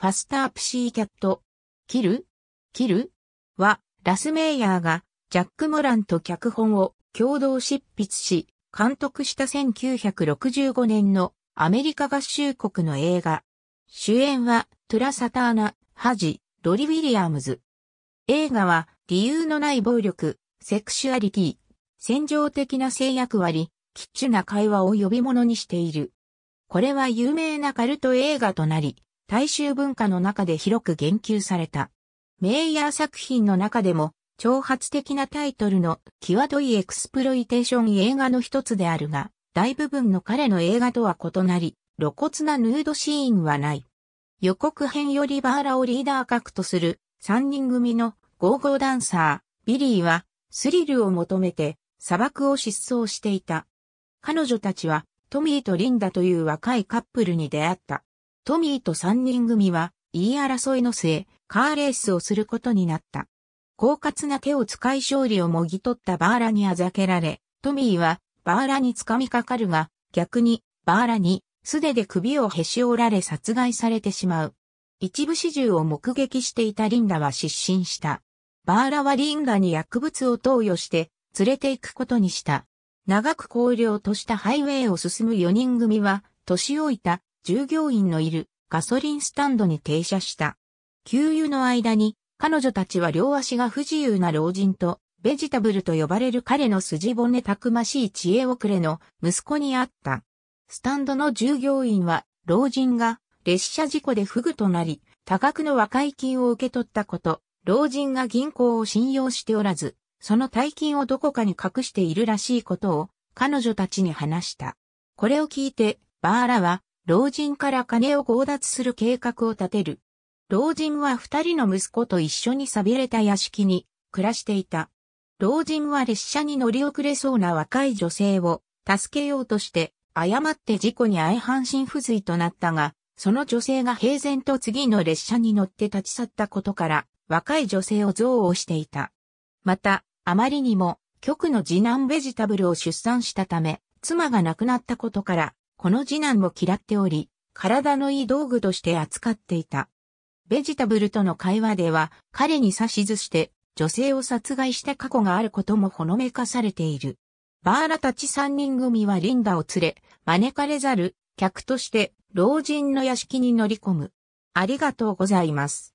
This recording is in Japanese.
ファスタープシーキャット、キルキルは、ラスメイヤーが、ジャック・モランと脚本を共同執筆し、監督した1965年のアメリカ合衆国の映画。主演はトゥラ・サターナ、ハジ、ロリ・ウィリアムズ。映画は理由のない暴力、セクシュアリティ、戦場的な性役割、キッチュな会話を呼び物にしている。これは有名なカルト映画となり、大衆文化の中で広く言及された。メイヤー作品の中でも、挑発的なタイトルの際どいエクスプロイテーション映画の一つであるが、大部分の彼の映画とは異なり、露骨なヌードシーンはない。予告編よりバーラをリーダー格とする三人組のゴーゴーダンサー、ビリーはスリルを求めて砂漠を失踪していた。彼女たちはトミーとリンダという若いカップルに出会った。トミーと3人組は、言い争いの末、カーレースをすることになった。狡猾な手を使い勝利をもぎ取ったバーラにあざけられ、トミーはバーラに掴みかかるが、逆にバーラに素手で首をへし折られ殺害されてしまう。一部始終を目撃していたリンダは失神した。バーラはリンダに薬物を投与して連れて行くことにした。長く荒涼としたハイウェイを進む4人組は、年老いた従業員のいるガソリンスタンドに停車した。給油の間に、彼女たちは両足が不自由な老人と、ベジタブルと呼ばれる彼の筋骨たくましい知恵遅れの息子に会った。スタンドの従業員は、老人が列車事故で不具となり、多額の和解金を受け取ったこと、老人が銀行を信用しておらず、その大金をどこかに隠しているらしいことを彼女たちに話した。これを聞いて、バーラは老人から金を強奪する計画を立てる。老人は二人の息子と一緒に錆びれた屋敷に暮らしていた。老人は列車に乗り遅れそうな若い女性を助けようとして誤って事故に遭い半身不随となったが、その女性が平然と次の列車に乗って立ち去ったことから若い女性を憎悪していた。また、あまりにも極の次男ベジタブルを出産したため、妻が亡くなったことからこの次男も嫌っており、体のいい道具として扱っていた。ベジタブルとの会話では、彼に指図して、女性を殺害した過去があることもほのめかされている。バーラたち三人組はリンダを連れ、招かれざる、客として、老人の屋敷に乗り込む。ありがとうございます。